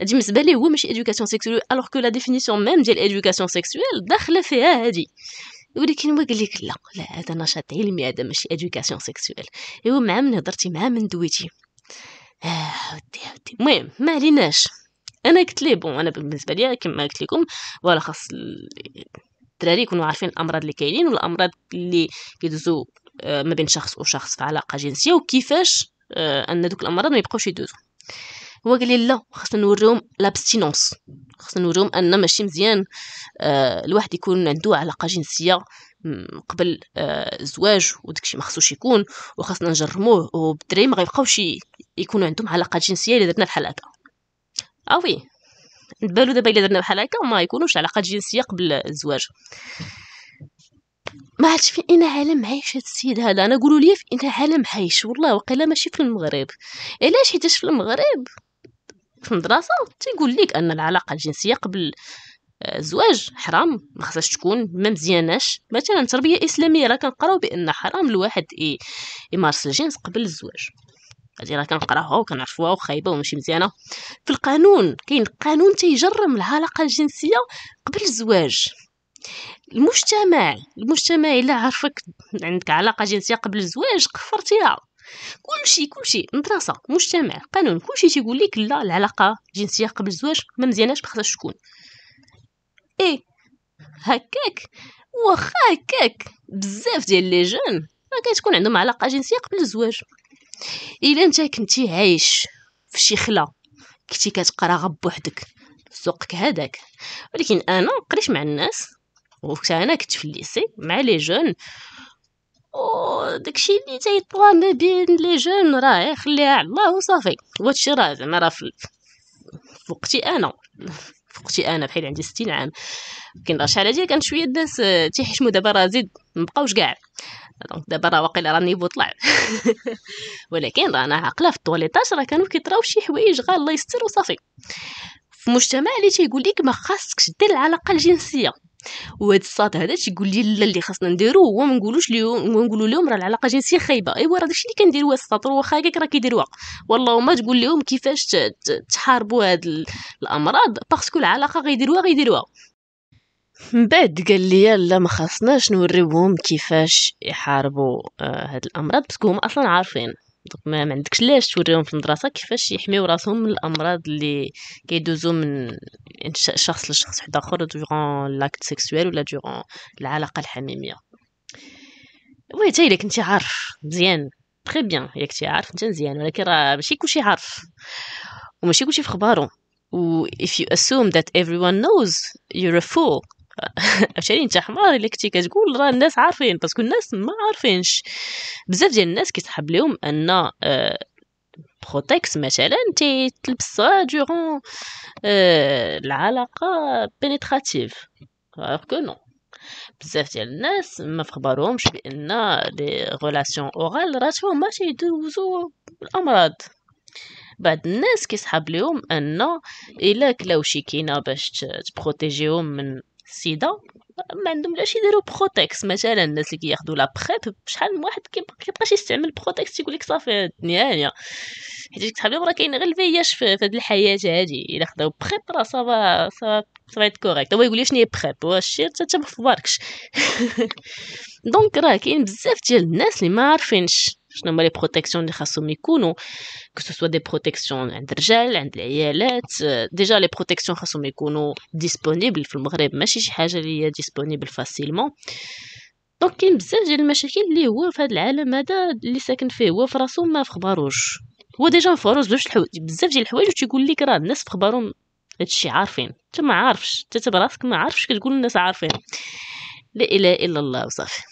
هادي بالنسبه ليه هو ماشي ادوكاسيون سيكسويل الوغ كو لا ديفينيسيون ميم ديال ادوكاسيون سيكسويل داخله فيها هادي ولكن هو قال لك لا لا هذا نشاط علمي هذا ماشي ادوكاسيون سيكسويل ايوا مع من هضرتي مع من دويتي اه ودي ودي المهم ما عليناش انا قلت لي بون انا بالنسبه ليا كما قلت لكم ولا خاص الدراري يكونوا عارفين الامراض اللي كاينين والامراض اللي كيدوزو آه، ما بين شخص وشخص في علاقه جنسيه وكيفاش آه، ان دوك الامراض ما يبقاوش يدوزو هو قال لي لا خاصنا نوريهم لابستينونس خاصنا نوريهم ان ماشي مزيان آه، الواحد يكون عنده علاقه جنسيه قبل الزواج وداكشي ما خصوش يكون وخاصنا نجرموه وبدري ما غيبقاوش يكونوا عندهم علاقه جنسيه الا درنا بحال هكا اوي آه نتبالو دابا الا درنا بحال هكا وما يكونوش علاقات جنسيه قبل الزواج ما عرفتش في اين عالم عايش هاد السيد هذا انا قولوا لي في اين عالم عايش والله وقيلا ماشي في المغرب علاش حيتاش في المغرب في المدرسه تيقول لك ان العلاقه الجنسيه قبل آه، الزواج حرام ما خصهاش تكون ما مزياناش مثلا تربيه اسلاميه راه كنقراو بان حرام الواحد يمارس الجنس قبل الزواج هادي راه كنقراوها وكنعرفوها وخايبه وماشي مزيانه في القانون كاين قانون تيجرم العلاقه الجنسيه قبل الزواج المجتمع المجتمع الا عرفك عندك علاقه جنسيه قبل الزواج قفرتيها كلشي كلشي مدرسه مجتمع قانون كلشي تيقول لك لا العلاقه الجنسيه قبل الزواج ما مزياناش ما تكون ايه هكاك واخا هكاك بزاف ديال لي جون ما كتكون عندهم علاقه جنسيه قبل الزواج الا انت كنتي عايش في شي خلا كنتي كتقرا غب بوحدك سوقك هذاك ولكن انا قريت مع الناس وكنت انا كنت في الليسي مع لي جون وداكشي اللي تيطوا ما بين لي جون راه خليها على الله وصافي وهادشي راه زعما راه في وقتي انا وقتي انا بحال عندي 60 عام راه شحال هادي كانت شويه الناس آه، تيحشموا دابا راه زيد مبقاوش كاع دونك دابا راه واقيلا راه النيفو طلع ولكن راه انا عاقله في الطواليطاج راه كانوا كيطراو شي حوايج غير الله يستر وصافي في مجتمع اللي تيقول لك ما خاصكش دير العلاقه الجنسيه وهاد الصاد هذا تيقول لي لا اللي خاصنا نديرو هو ما نقولوش ليهم ونقولوا لهم راه العلاقه الجنسيه خايبه ايوا راه داكشي اللي كنديروه الصاد واخا هكاك راه كيديروها والله ما تقول لهم كيفاش تحاربوا هاد الامراض باسكو العلاقه غيديروها غيديروها من بعد قال لي لا ما خاصناش نوريوهم كيفاش يحاربوا آه، هاد الامراض باسكو هما اصلا عارفين دونك ما, ما عندكش لاش توريهم في المدرسه كيفاش يحميو راسهم من الامراض اللي كيدوزو من شخص لشخص واحد اخر دوغون لاكت سيكسويل ولا دوغون العلاقه الحميميه وي تا الا كنتي عارف مزيان تري بيان الا كنتي عارف انت مزيان ولكن راه ماشي كلشي عارف وماشي كلشي في خبارو و if you assume that everyone knows you're a fool عرفتي انت حمار الا كنتي كتقول راه الناس عارفين باسكو الناس ما عارفينش بزاف ديال الناس كيسحب لهم ان بروتكس آه، مثلا تلبسها آه، دورون العلاقه بينيتراتيف alors كو نو بزاف ديال الناس ما فخبروهمش بان لي غولاسيون اورال راه ما تيدوزو الامراض بعض الناس كيسحب لهم ان الا كلاو شي كينه باش تبروتيجيهم من السيده ما عندهم علاش يديروا بروتكس مثلا الناس اللي كياخذوا لا بريب شحال من واحد كيبقاش يستعمل بروتكس تيقول لك صافي الدنيا هانيه حيت كتحب لهم راه كاين غير الفياش في هذه الحياه هذه الا خداو بريب راه صافا صافا صافا كوريكت هو يقول لي شنو هي بريب واش شي حتى ما دونك راه كاين بزاف ديال الناس اللي ما عارفينش شنو هما لي بروتيكسيون اللي خاصهم يكونوا كو سوسوا دي بروتيكسيون عند الرجال عند العيالات آه، ديجا لي بروتيكسيون خاصهم يكونوا ديسپونيبل في المغرب ماشي شي حاجه اللي هي ديسپونيبل فاسيلمون دونك كاين بزاف ديال المشاكل اللي هو في هذا العالم هذا اللي ساكن فيه هو في راسو ما في خباروش هو ديجا مفروض بزاف الحوايج بزاف ديال الحوايج وتيقول لك راه الناس في خبارهم هادشي عارفين انت ما عارفش انت براسك ما عارفش كتقول الناس عارفين لا اله الا الله وصافي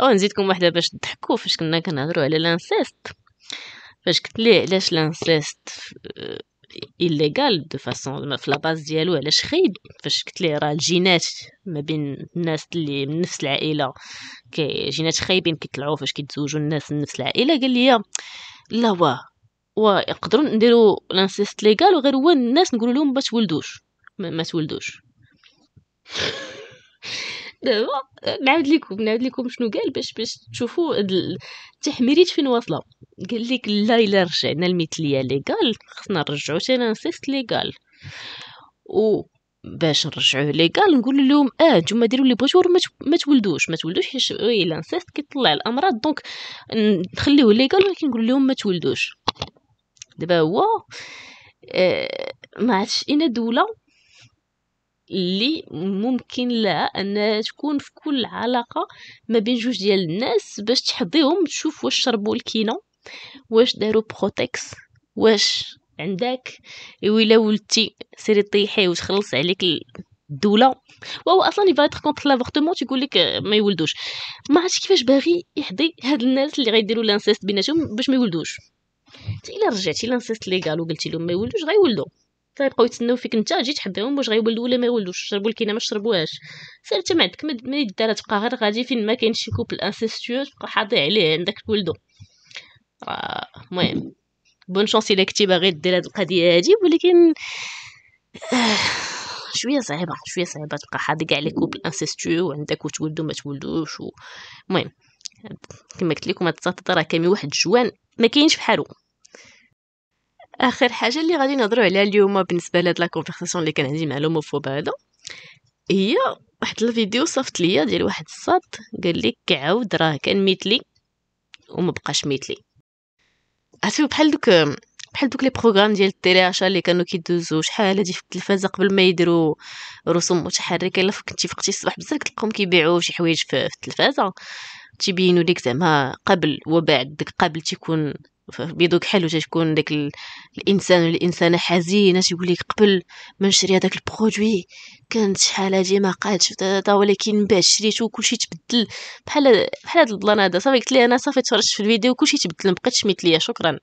او نزيدكم واحده باش تضحكوا فاش كنا كنهضروا على لانسيست فاش قلت ليه علاش لانسيست ايليغال دو فاسون في باس ديالو علاش خايب فاش قلت ليه راه الجينات ما بين الناس اللي من نفس العائله كي جينات خايبين كيطلعوا فاش كيتزوجوا الناس من نفس العائله قال لي لا وا ويقدروا نديروا لانسيست ليغال وغير هو الناس نقول لهم ما تولدوش ما تولدوش نعاود لكم نعاود لكم شنو قال باش باش تشوفوا التحميريت فين واصله قال لك لا الا رجعنا المثليه ليغال خصنا نرجعو تاني نسيست ليغال و باش نرجعوه ليغال نقول لهم اه نتوما ديروا اللي بغيتو ما تولدوش ما تولدوش حيت الا إيه، نسيست كيطلع الامراض دونك نخليوه ليغال ولكن نقول لهم ما تولدوش دابا هو آه ما عرفتش اين دوله اللي ممكن لها انها تكون في كل علاقه ما بين جوج ديال الناس باش تحضيهم تشوف واش شربوا الكينه واش داروا بروتكس واش عندك ويلا ولتي سيري طيحي وتخلص عليك الدوله وهو اصلا يبغي يتر كونتر لافورتمون تيقول لك ما يولدوش ما عرفتش كيفاش باغي يحضي هاد الناس اللي غيديروا لانسيست بيناتهم باش ما يولدوش حتى الا رجعتي لانسيست ليغال وقلتي لهم ما يولدوش غيولدوا تيبقاو طيب، يتسناو فيك نتا جيت تحضرهم واش غيولوا ولا ما يولوش شربوا الكينه ما شربوهاش سالت ما عندك ما يدار تبقى غير غادي فين ما كاين شي كوبل انسيستيو تبقى حاضي عليه عندك ولدو المهم بون شونس الا كنتي باغي دير هاد القضيه هادي ولكن آه، شويه صعيبه شويه صعيبه تبقى حاضي كاع لي كوبل انسيستيو وعندك وتولدو ما تولدوش المهم كما قلت لكم هاد السطر راه كامي واحد جوان ما كاينش بحالو اخر حاجه اللي غادي نهضروا عليها اليوم بالنسبه لهاد لا كونفرساسيون اللي كان عندي مع لوموفوب هذا هي واحد الفيديو صفت ليا ديال واحد الصاد قال لي كعاود راه كان مثلي وما بقاش مثلي عرفتي بحال دوك بحال دوك لي بروغرام ديال التيلياشا اللي كانوا كيدوزو شحال هادي في التلفازه قبل ما يديروا رسوم متحركه الا كنتي فقتي الصباح بزاف كتلقاهم كيبيعوا شي حوايج في التلفازه تيبينوا ليك زعما قبل وبعد قبل تيكون بيدوك حلو تكون داك الانسان الانسانه حزينه تيقول لك قبل ما نشري هذاك البرودوي كانت شحال هادي ما قادش ولكن من بعد شريته وكلشي تبدل بحال بحال هاد البلان هذا صافي قلت لي انا صافي تفرجت في الفيديو وكلشي تبدل ما بقيتش سميت ليا شكرا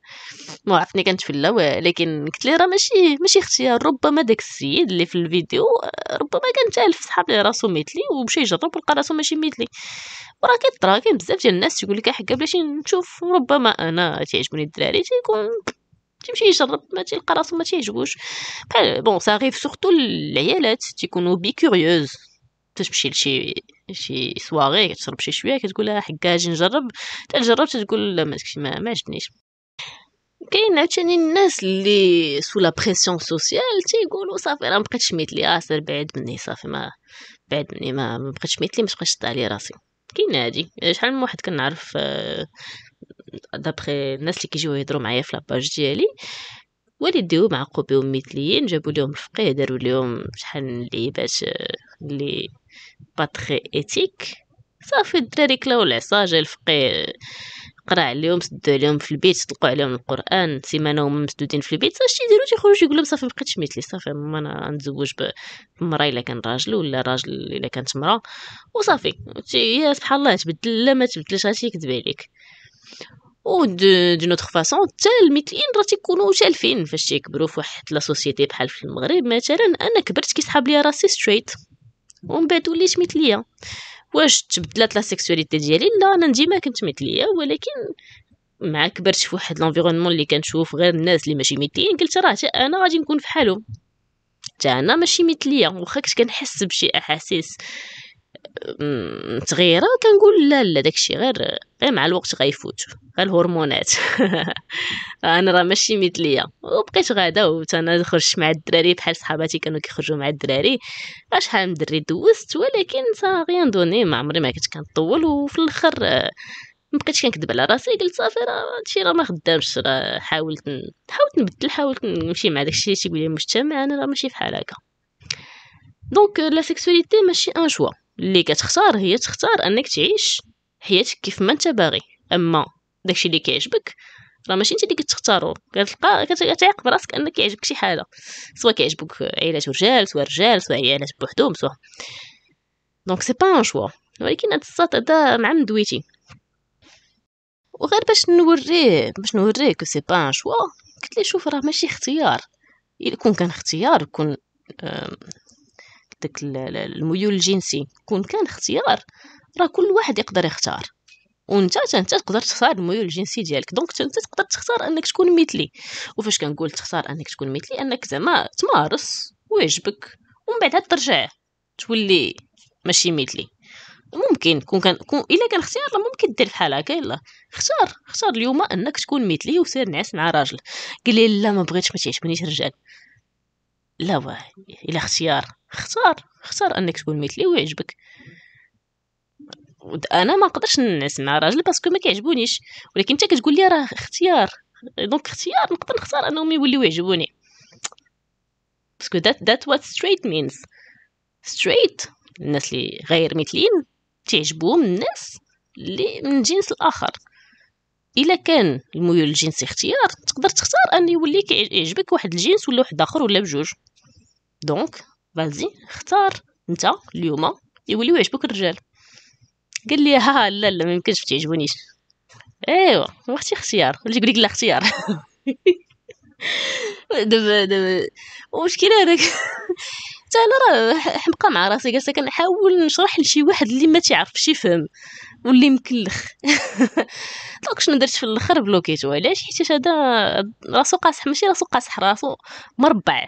ما عرفتني كنتفلا ولكن قلت لي راه ماشي ماشي اختيار ربما داك السيد اللي في الفيديو ربما كان تالف صحاب لي راسو مثلي ومشى يجرب ولقى راسو ماشي مثلي وراه كيطرا كاين بزاف ديال الناس تيقول لك حقا بلاش نشوف ربما انا تعجب تيعجبوني الدراري تيكون تيمشي يجرب ما تيلقى راسو ما تيعجبوش بحال بون ساغيف سورتو العيالات تيكونوا بي كوريوز تمشي لشي شي سواغي كتشرب شي شويه كتقول حكا اجي نجرب حتى جربت تقول لا ما ما, ما عجبنيش كاين عاوتاني الناس اللي سو لا بريسيون سوسيال تيقولوا صافي راه مبقيتش مثلي اه سير بعد مني صافي ما بعد مني ما مبقيتش مثلي ما تبقاش طالي راسي كاين هادي شحال من واحد كنعرف آه دابخي الناس اللي كيجيو يهضروا معايا في لاباج ديالي والديهم معقوبين ومثليين جابوا لهم الفقيه داروا لهم شحال من لعيبات اللي باتري ايتيك صافي الدراري كلاو العصا جا الفقيه قرا عليهم سدوا عليهم في البيت طلقوا عليهم القران سيمانه هما مسدودين في البيت اش يديروا تيخرجوا يقول لهم صافي مابقيتش مثلي صافي ما انا نتزوج بمرا الا كان راجل ولا راجل الا كانت مرا وصافي يا سبحان الله تبدل لا ما تبدلش هادشي كذب عليك ودو نوتر فاسون حتى المثليين راه تيكونوا شالفين فاش تيكبروا في واحد لا سوسيتي بحال في المغرب مثلا انا كبرت كيسحاب ليا راسي ستريت ومن بعد وليت مثليه واش تبدلات لا سيكسواليتي ديالي لا انا ديما كنت مثليه ولكن مع كبرت في واحد لافيرونمون اللي كنشوف غير الناس اللي ماشي مثليين قلت راه حتى انا غادي نكون فحالهم حتى انا ماشي مثليه واخا كنت كنحس بشي احاسيس متغيره كنقول لا لا داكشي غير غير مع الوقت غيفوت غير الهرمونات انا راه ماشي مثليا وبقيت غادا وانا خرجت مع الدراري بحال صحاباتي كانوا كيخرجوا مع الدراري اشحال من دري دوزت ولكن صافي غيان دوني ما عمري ما كنت كنطول وفي الاخر ما بقيتش كنكذب على راسي قلت صافي راه هادشي راه ما خدامش راه حاولت حاولت نبدل حاولت نمشي مع داكشي اللي تيقول لي المجتمع انا راه ماشي بحال هكا دونك لا سيكسواليتي ماشي ان جوا اللي كتختار هي تختار انك تعيش حياتك كيف ما انت باغي اما داكشي اللي كيعجبك راه ماشي انت اللي كتختارو كتلقى كتعيق براسك انك يعجبك شي حاجه سواء كيعجبك عائلات رجال سواء رجال سواء عائلات بوحدهم سواء دونك سي با ان شوا ولكن هاد الساط هذا مع دويتي وغير باش نوريه باش نوريك سي با ان شوا قلت لي شوف راه ماشي اختيار يكون كان اختيار يكون داك الميول الجنسي كون كان اختيار راه كل واحد يقدر يختار وانت انت تقدر تختار الميول الجنسي ديالك دونك انت تقدر تختار انك تكون مثلي وفاش كنقول تختار انك تكون مثلي انك زعما تمارس ويعجبك ومن بعد ترجع تولي ماشي مثلي ممكن كون كان كون الا كان اختيار ممكن دير بحال هكا يلا اختار اختار اليوم انك تكون مثلي وسير نعس مع راجل قال لي لا ما بغيتش ما تعجبنيش الرجال لا واه الا اختيار اختار اختار انك تكون مثلي ويعجبك انا ما نقدرش مع راجل باسكو ما كيعجبونيش ولكن انت كتقول لي راه اختيار دونك اختيار نقدر نختار انهم يوليو يعجبوني باسكو ذات ذات وات ستريت مينز ستريت الناس اللي غير مثليين تعجبهم الناس اللي من الجنس الاخر الا كان الميول الجنسي اختيار تقدر تختار ان يولي كيعجبك واحد الجنس ولا واحد اخر ولا بجوج دونك بالزي اختار انت اليوم يوليو يعجبوك الرجال قال لي ها لا لا ما يمكنش تعجبونيش ايوا ما اختي اختيار اللي يقول لك لا اختيار دابا دابا المشكله هذاك حتى انا راه حمقه مع راسي جالسه كنحاول نشرح لشي واحد اللي ما تيعرفش يفهم واللي مكلخ دونك شنو درت في الاخر بلوكيتو علاش حيت هذا راسو قاصح ماشي راسو قاصح راسو مربع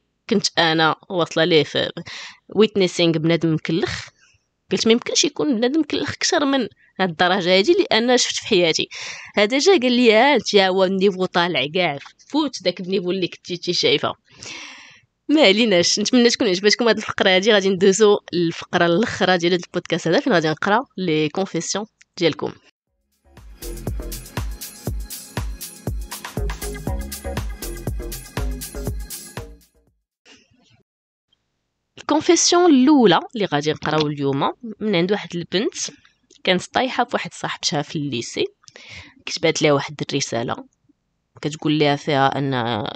كنت انا واصله ليه في ويتنسينغ بنادم مكلخ قلت ما يمكنش يكون بنادم مكلخ اكثر من هاد الدرجه هادي انا شفت في حياتي هذا جا قال لي آه، انت هو النيفو طالع كاع فوت داك النيفو اللي كنتي شايفه ما عليناش نتمنى تكون عجبتكم هاد الفقره هادي غادي ندوزو للفقره الاخرى ديال هاد البودكاست هذا فين غادي نقرا لي كونفيسيون ديالكم الكونفيسيون الاولى اللي غادي نقراو اليوم من عند واحد البنت كانت طايحه فواحد صاحبتها في الليسي كتبات ليها واحد الرساله كتقول ليها فيها ان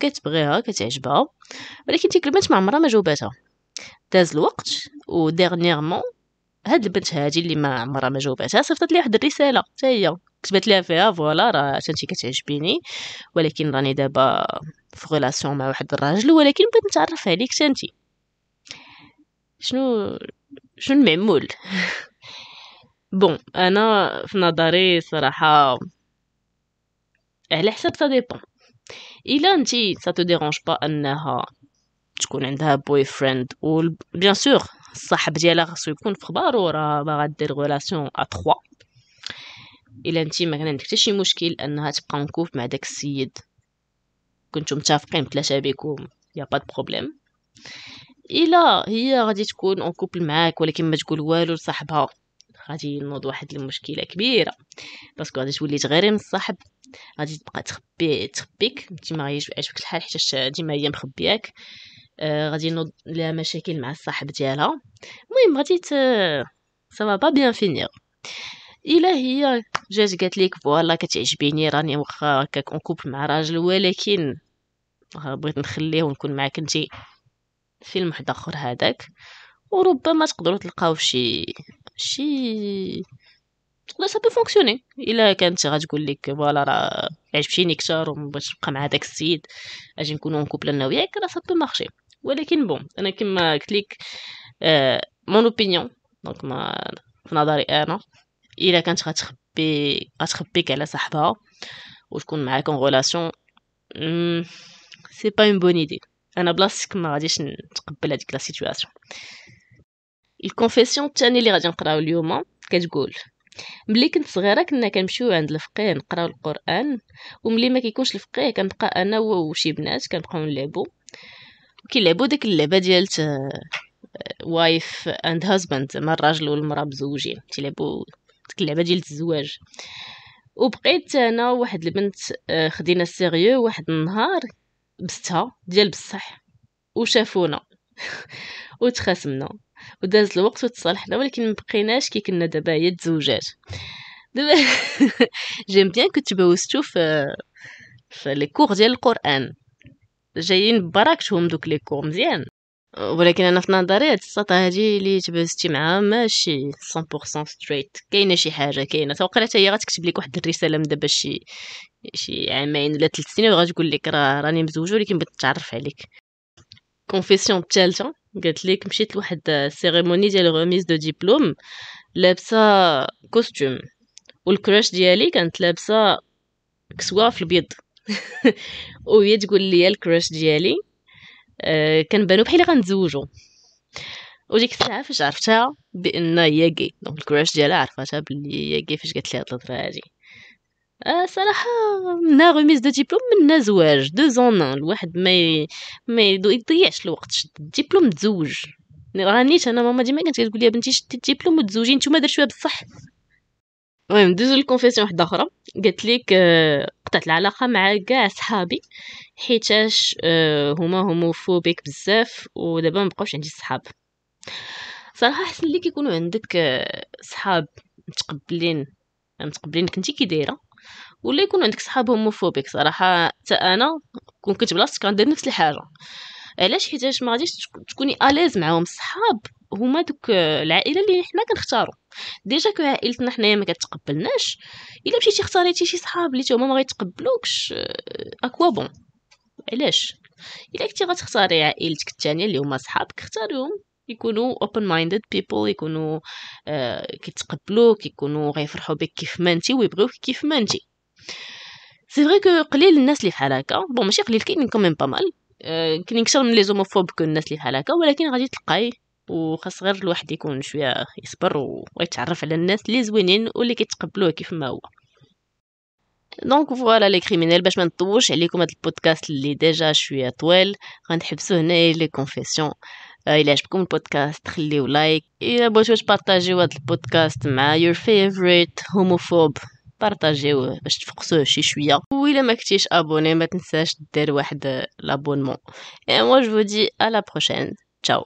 كتبغيها كتعجبها ولكن ديك البنت ما عمرها ما جاوباتها داز الوقت وديرنييرمون هاد البنت هادي اللي ما عمرها ما جاوباتها صيفطت لي واحد الرساله حتى هي كتبات ليها فيها فوالا راه انت كتعجبيني ولكن راني دابا في غولاسيون مع واحد الراجل ولكن بغيت نتعرف عليك حتى شنو شنو المعمول بون انا في نظري صراحه على حسب سا ديبون الا انت سا تو ديرونج با انها تكون عندها بوي فريند و بيان سور الصاحب ديالها خاصو يكون في خبارو راه باغا دير غولاسيون ا 3 الا انت ما كان عندك حتى شي مشكل انها تبقى نكوف مع داك السيد كنتو متفقين بثلاثه بيكم يا با بروبليم الا هي غادي تكون اون كوبل معاك ولكن ما تقول والو لصاحبها غادي ينوض واحد المشكله كبيره باسكو غادي تولي تغيري من الصاحب غادي تبقى تخبي تخبيك انت ما غايش عجبك الحال حيت ديما هي مخبياك آه غادي ينوض لها مشاكل مع الصاحب ديالها المهم غادي ت سافا با بيان فينير الا هي جات قالت لك فوالا كتعجبيني راني واخا هكاك اون كوبل مع راجل ولكن آه، بغيت نخليه ونكون معاك انت فيلم حد اخر هذاك وربما تقدروا تلقاو شي شي تقدر سا بي فونكسيوني الا كانت غتقول لك فوالا راه عجبتيني كثر وبغيت نبقى مع داك السيد اجي نكونوا كوبل انا وياك راه سا بي مارشي ولكن بون انا كما قلت لك آه مون اوبينيون دونك ما في نظري انا الا كانت غتخبي غتخبيك على صاحبها وتكون معاك اون غولاسيون سي با اون بون ايدي انا بلاصتك ما غاديش نتقبل هذيك لا سيتوياسيون الكونفيسيون الثاني اللي غادي نقراو اليوم كتقول ملي كنت صغيره كنا كنمشيو عند الفقيه نقراو القران وملي ما كيكونش الفقيه كنبقى انا وشي بنات كنبقاو نلعبو كيلعبو داك اللعبه ديال وايف اند هازباند زعما الراجل والمراه مزوجين تيلعبوا ديك اللعبه ديال الزواج وبقيت انا وواحد البنت آه، خدينا السيريو واحد النهار بستها ديال بصح وشافونا وتخاسمنا وداز الوقت وتصالحنا ولكن ما بقيناش كي كنا دابا هي تزوجات دابا جيم بيان بوستو في في لي كور ديال القران جايين ببركتهم دوك لي كور مزيان ولكن انا في نظري هاد السلطه هادي اللي تبازتي معاها ماشي 100% ستريت كاينه شي حاجه كاينه توقع حتى هي غتكتب لك واحد الرساله من دابا شي شي عامين ولا ثلاث سنين وغتقول لك راه راني مزوجه ولكن بغيت نتعرف عليك كونفيسيون الثالثه قالت لك مشيت لواحد السيريموني ديال غوميز دو ديبلوم لابسه كوستيم والكراش ديالي كانت لابسه كسوه في البيض وهي تقول لي الكراش ديالي أه كنبانو بحال غنتزوجو وديك الساعه فاش عرفتها بان هي كي دونك الكراش ديالها عرفتها بلي هي كي فاش قالت لي هاد الهضره هادي آه صراحة منا غوميز دو ديبلوم منا زواج دو زون الواحد ما ي... ما يضيعش الوقت شد الديبلوم تزوج راه انا ماما ديما كانت كتقول لي بنتي شدي الديبلوم وتزوجي نتوما درتوها بصح المهم دوزو لكونفيسيون واحده اخرى قالت لك آه، قطعت العلاقه مع كاع صحابي حيتاش آه، هما هوموفوبيك بزاف ودابا مبقاوش عندي صحاب صراحه حسن لي كيكونوا عندك آه، صحاب متقبلين متقبلينك انت كي دايره ولا يكون عندك صحاب هوموفوبيك صراحه حتى انا كون كنت بلاصتك كندير نفس الحاجه علاش حيتاش ما غاديش تكوني اليز معاهم صحاب هما دوك آه، العائله اللي حنا كنختارو ديجا كعائلتنا حنايا ما كتقبلناش الا مشيتي اختاريتي شي صحاب اللي هما ما غيتقبلوكش اكوا بون علاش الا كنتي غتختاري عائلتك الثانيه اللي هما صحابك اختاريهم يكونوا open minded people يكونوا آه كيتقبلوك يكونوا غيفرحوا بك كيف ما انت ويبغيوك كيف ما انت سي فري كو قليل الناس اللي بحال هكا بون ماشي قليل كاينين كوميم با مال كاينين كثر من لي زوموفوب كو الناس اللي بحال هكا ولكن غادي تلقاي وخاص غير الواحد يكون شويه يصبر ويتعرف على الناس اللي زوينين واللي كيتقبلوه كيف ما هو Donc voilà les criminels. Bah, je m'endors. et les allé podcast. Les déjà, je suis à toi. les confessions. Euh, comme podcast. et euh, bah, partager podcast. votre favorite homophobe. Partagez-le euh, bah, abonné. Et moi, je vous dis à la prochaine. Ciao.